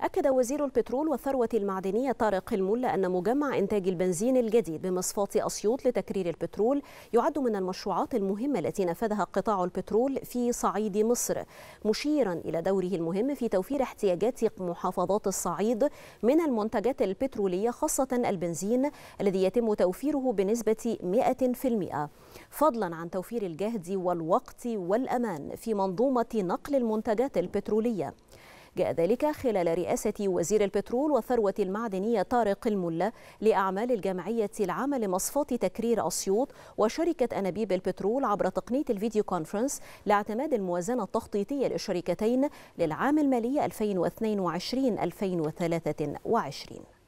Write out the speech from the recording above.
أكد وزير البترول والثروة المعدنية طارق الملا أن مجمع إنتاج البنزين الجديد بمصفاة أسيوط لتكرير البترول يعد من المشروعات المهمة التي نفذها قطاع البترول في صعيد مصر مشيرا إلى دوره المهم في توفير احتياجات محافظات الصعيد من المنتجات البترولية خاصة البنزين الذي يتم توفيره بنسبة 100% فضلا عن توفير الجهد والوقت والأمان في منظومة نقل المنتجات البترولية جاء ذلك خلال رئاسة وزير البترول والثروة المعدنية طارق الملا لأعمال الجمعية العامة لمصفاة تكرير أسيوط وشركة أنابيب البترول عبر تقنية الفيديو كونفرنس لاعتماد الموازنة التخطيطية للشركتين للعام المالي 2022 2023